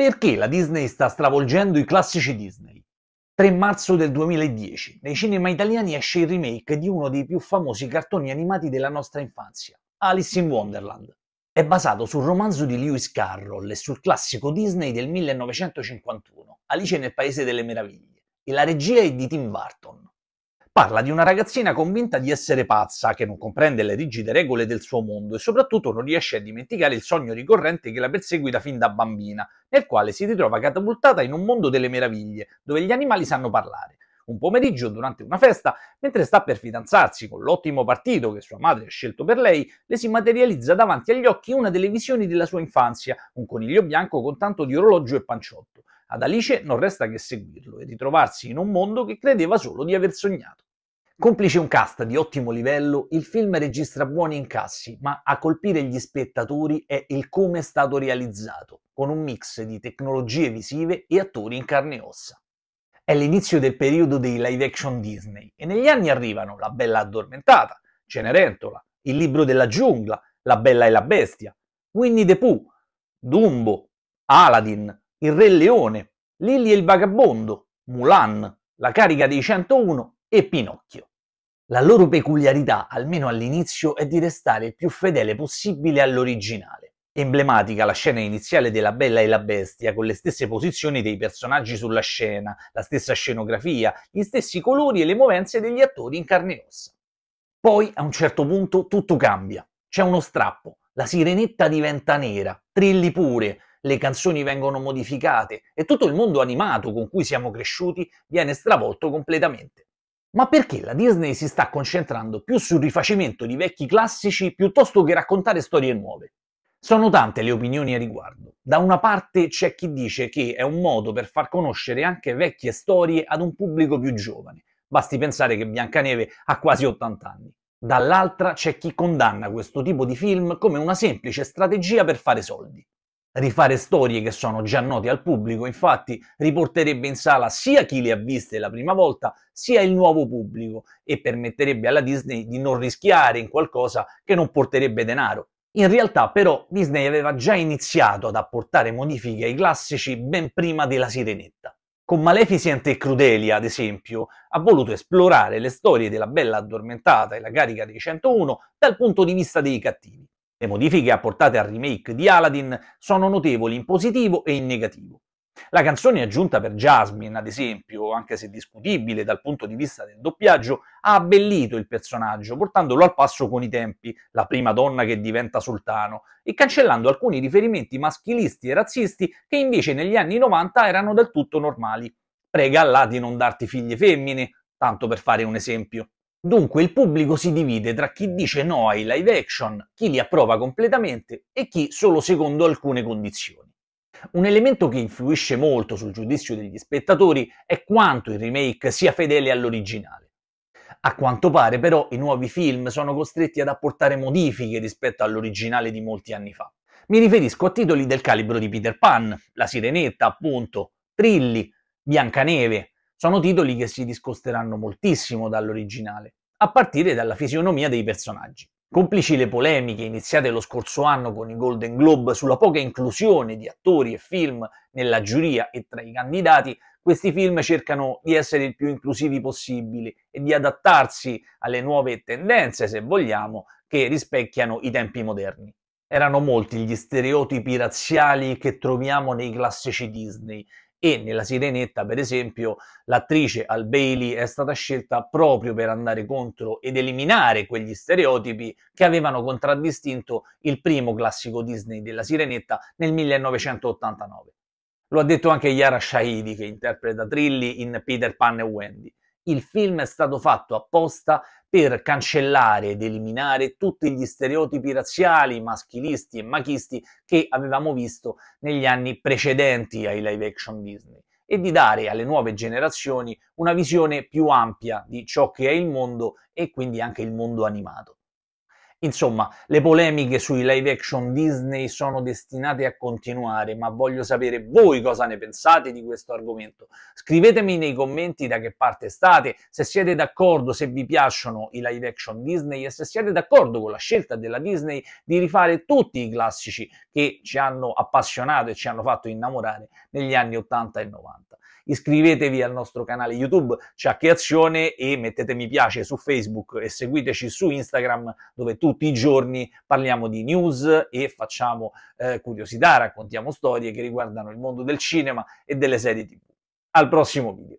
Perché la Disney sta stravolgendo i classici Disney? 3 marzo del 2010, nei cinema italiani esce il remake di uno dei più famosi cartoni animati della nostra infanzia, Alice in Wonderland. È basato sul romanzo di Lewis Carroll e sul classico Disney del 1951, Alice nel Paese delle Meraviglie, e la regia è di Tim Burton. Parla di una ragazzina convinta di essere pazza, che non comprende le rigide regole del suo mondo e soprattutto non riesce a dimenticare il sogno ricorrente che la perseguita fin da bambina, nel quale si ritrova catapultata in un mondo delle meraviglie, dove gli animali sanno parlare. Un pomeriggio, durante una festa, mentre sta per fidanzarsi con l'ottimo partito che sua madre ha scelto per lei, le si materializza davanti agli occhi una delle visioni della sua infanzia, un coniglio bianco con tanto di orologio e panciotto. Ad Alice non resta che seguirlo e ritrovarsi in un mondo che credeva solo di aver sognato. Complice un cast di ottimo livello, il film registra buoni incassi, ma a colpire gli spettatori è il come è stato realizzato, con un mix di tecnologie visive e attori in carne e ossa. È l'inizio del periodo dei live action Disney e negli anni arrivano La Bella Addormentata, Cenerentola, Il Libro della Giungla, La Bella e la Bestia, Winnie the Pooh, Dumbo, Aladdin, Il Re Leone, Lily e il Vagabondo, Mulan, La Carica dei 101 e Pinocchio. La loro peculiarità, almeno all'inizio, è di restare il più fedele possibile all'originale. Emblematica la scena iniziale della Bella e la Bestia, con le stesse posizioni dei personaggi sulla scena, la stessa scenografia, gli stessi colori e le movenze degli attori in carne e ossa. Poi, a un certo punto, tutto cambia. C'è uno strappo, la sirenetta diventa nera, trilli pure, le canzoni vengono modificate e tutto il mondo animato con cui siamo cresciuti viene stravolto completamente. Ma perché la Disney si sta concentrando più sul rifacimento di vecchi classici piuttosto che raccontare storie nuove? Sono tante le opinioni a riguardo. Da una parte c'è chi dice che è un modo per far conoscere anche vecchie storie ad un pubblico più giovane. Basti pensare che Biancaneve ha quasi 80 anni. Dall'altra c'è chi condanna questo tipo di film come una semplice strategia per fare soldi rifare storie che sono già note al pubblico, infatti riporterebbe in sala sia chi le ha viste la prima volta, sia il nuovo pubblico e permetterebbe alla Disney di non rischiare in qualcosa che non porterebbe denaro. In realtà però Disney aveva già iniziato ad apportare modifiche ai classici ben prima della Sirenetta. Con Maleficent e Crudelia, ad esempio, ha voluto esplorare le storie della Bella Addormentata e la Carica dei 101 dal punto di vista dei cattivi le modifiche apportate al remake di Aladdin sono notevoli in positivo e in negativo. La canzone aggiunta per Jasmine, ad esempio, anche se discutibile dal punto di vista del doppiaggio, ha abbellito il personaggio, portandolo al passo con i tempi, la prima donna che diventa sultano, e cancellando alcuni riferimenti maschilisti e razzisti che invece negli anni 90 erano del tutto normali. Prega Allah di non darti figlie femmine, tanto per fare un esempio. Dunque il pubblico si divide tra chi dice no ai live action, chi li approva completamente e chi solo secondo alcune condizioni. Un elemento che influisce molto sul giudizio degli spettatori è quanto il remake sia fedele all'originale. A quanto pare però i nuovi film sono costretti ad apportare modifiche rispetto all'originale di molti anni fa. Mi riferisco a titoli del calibro di Peter Pan, La Sirenetta appunto, Trilli, Biancaneve, sono titoli che si discosteranno moltissimo dall'originale, a partire dalla fisionomia dei personaggi. Complici le polemiche iniziate lo scorso anno con i Golden Globe sulla poca inclusione di attori e film nella giuria e tra i candidati, questi film cercano di essere il più inclusivi possibile e di adattarsi alle nuove tendenze, se vogliamo, che rispecchiano i tempi moderni. Erano molti gli stereotipi razziali che troviamo nei classici Disney e nella sirenetta, per esempio, l'attrice Al Bailey è stata scelta proprio per andare contro ed eliminare quegli stereotipi che avevano contraddistinto il primo classico Disney della sirenetta nel 1989. Lo ha detto anche Yara Shahidi, che interpreta Trilli in Peter Pan e Wendy il film è stato fatto apposta per cancellare ed eliminare tutti gli stereotipi razziali, maschilisti e machisti che avevamo visto negli anni precedenti ai live action Disney e di dare alle nuove generazioni una visione più ampia di ciò che è il mondo e quindi anche il mondo animato. Insomma, le polemiche sui live action Disney sono destinate a continuare, ma voglio sapere voi cosa ne pensate di questo argomento. Scrivetemi nei commenti da che parte state, se siete d'accordo, se vi piacciono i live action Disney e se siete d'accordo con la scelta della Disney di rifare tutti i classici che ci hanno appassionato e ci hanno fatto innamorare negli anni 80 e 90 iscrivetevi al nostro canale YouTube Ciacche Azione e mettete mi piace su Facebook e seguiteci su Instagram dove tutti i giorni parliamo di news e facciamo eh, curiosità, raccontiamo storie che riguardano il mondo del cinema e delle serie TV. Al prossimo video.